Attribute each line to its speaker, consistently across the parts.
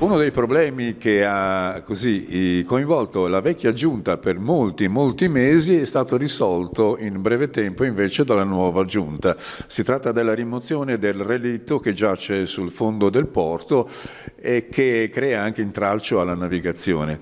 Speaker 1: Uno dei problemi che ha così, coinvolto la vecchia giunta per molti, molti mesi è stato risolto in breve tempo invece dalla nuova giunta. Si tratta della rimozione del relitto che giace sul fondo del porto e che crea anche intralcio alla navigazione.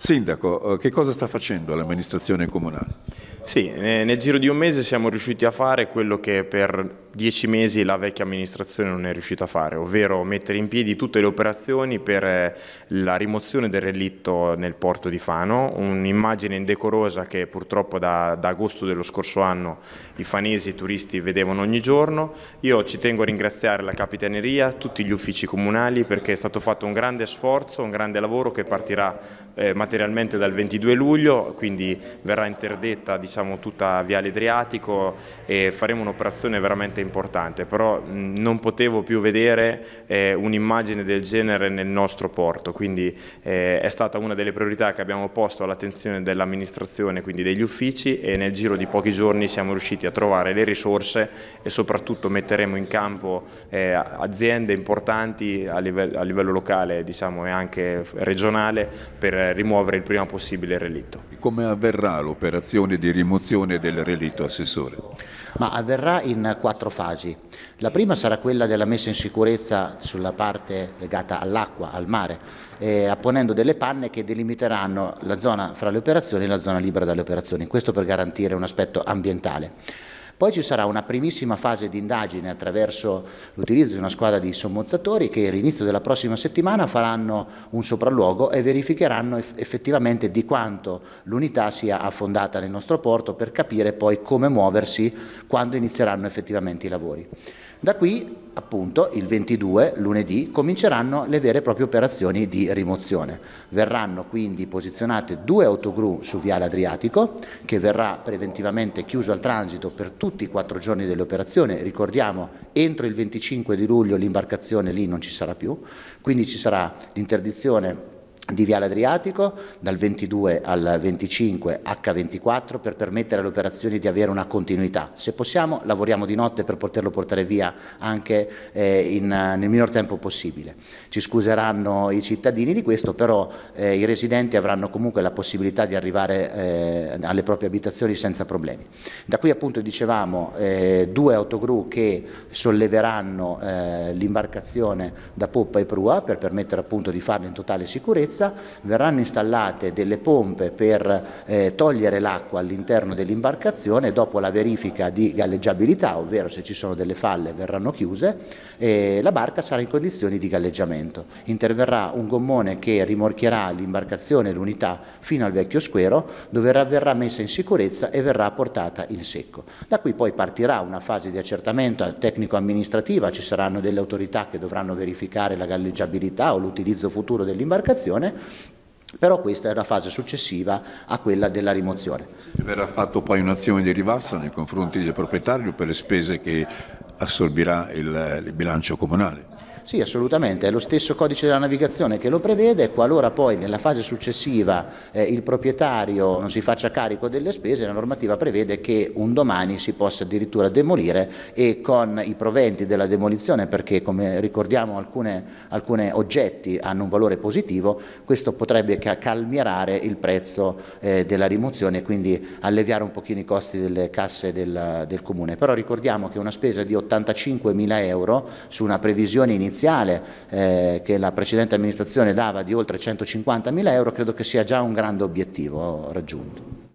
Speaker 2: Sindaco, eh, che cosa sta facendo l'amministrazione comunale? Sì, eh, nel giro di un mese siamo riusciti a fare quello che per dieci mesi la vecchia amministrazione non è riuscita a fare, ovvero mettere in piedi tutte le operazioni per eh, la rimozione del relitto nel porto di Fano, un'immagine indecorosa che purtroppo da, da agosto dello scorso anno i fanesi e i turisti vedevano ogni giorno. Io ci tengo a ringraziare la Capitaneria, tutti gli uffici comunali perché è stato fatto un grande sforzo, un grande lavoro che partirà eh, materialmente dal 22 luglio, quindi verrà interdetta diciamo, tutta Viale Adriatico e faremo un'operazione veramente importante importante, però non potevo più vedere eh, un'immagine del genere nel nostro porto, quindi eh, è stata una delle priorità che abbiamo posto all'attenzione dell'amministrazione, quindi degli uffici e nel giro di pochi giorni siamo riusciti a trovare le risorse e soprattutto metteremo in campo eh, aziende importanti a livello, a livello locale diciamo, e anche regionale per rimuovere il prima possibile il relitto.
Speaker 1: Come avverrà l'operazione di rimozione del
Speaker 3: relitto, Assessore? ma avverrà in quattro fasi. La prima sarà quella della messa in sicurezza sulla parte legata all'acqua, al mare, eh, apponendo delle panne che delimiteranno la zona fra le operazioni e la zona libera dalle operazioni, questo per garantire un aspetto ambientale. Poi ci sarà una primissima fase di indagine attraverso l'utilizzo di una squadra di sommozzatori che all'inizio della prossima settimana faranno un sopralluogo e verificheranno effettivamente di quanto l'unità sia affondata nel nostro porto per capire poi come muoversi quando inizieranno effettivamente i lavori. Da qui appunto il 22 lunedì cominceranno le vere e proprie operazioni di rimozione. Verranno quindi posizionate due autogru su Viale Adriatico che verrà preventivamente chiuso al transito per tutti tutti i quattro giorni dell'operazione, ricordiamo entro il 25 di luglio l'imbarcazione lì non ci sarà più, quindi ci sarà l'interdizione di Viale Adriatico dal 22 al 25 H24 per permettere alle operazioni di avere una continuità. Se possiamo lavoriamo di notte per poterlo portare via anche eh, in, nel minor tempo possibile. Ci scuseranno i cittadini di questo, però eh, i residenti avranno comunque la possibilità di arrivare eh, alle proprie abitazioni senza problemi. Da qui appunto dicevamo eh, due autogru che solleveranno eh, l'imbarcazione da Poppa e Prua per permettere appunto di farlo in totale sicurezza sicurezza, verranno installate delle pompe per eh, togliere l'acqua all'interno dell'imbarcazione, dopo la verifica di galleggiabilità, ovvero se ci sono delle falle verranno chiuse, e la barca sarà in condizioni di galleggiamento. Interverrà un gommone che rimorchierà l'imbarcazione e l'unità fino al vecchio squero, dove verrà messa in sicurezza e verrà portata in secco. Da qui poi partirà una fase di accertamento tecnico-amministrativa, ci saranno delle autorità che dovranno verificare la galleggiabilità o l'utilizzo futuro dell'imbarcazione rimozione però questa è una fase successiva a quella della rimozione.
Speaker 1: Verrà fatta
Speaker 3: poi un'azione di
Speaker 1: rivalsa nei confronti del proprietario per le spese che assorbirà il, il bilancio comunale?
Speaker 3: Sì, assolutamente, è lo stesso codice della navigazione che lo prevede qualora poi nella fase successiva eh, il proprietario non si faccia carico delle spese, la normativa prevede che un domani si possa addirittura demolire e con i proventi della demolizione, perché come ricordiamo alcuni oggetti hanno un valore positivo, questo potrebbe calmierare il prezzo eh, della rimozione e quindi alleviare un pochino i costi delle casse del, del Comune. Però ricordiamo che una spesa di 85 mila euro su una previsione iniziale iniziale eh, che la precedente amministrazione dava di oltre 150 mila euro credo che sia già un grande obiettivo raggiunto.